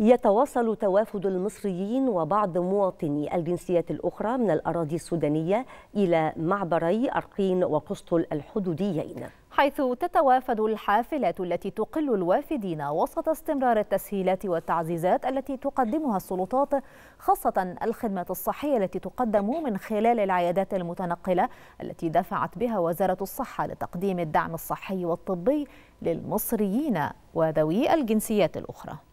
يتواصل توافد المصريين وبعض مواطني الجنسيات الأخرى من الأراضي السودانية إلى معبري أرقين وقسطل الحدوديين حيث تتوافد الحافلات التي تقل الوافدين وسط استمرار التسهيلات والتعزيزات التي تقدمها السلطات خاصة الخدمات الصحية التي تقدم من خلال العيادات المتنقلة التي دفعت بها وزارة الصحة لتقديم الدعم الصحي والطبي للمصريين وذوي الجنسيات الأخرى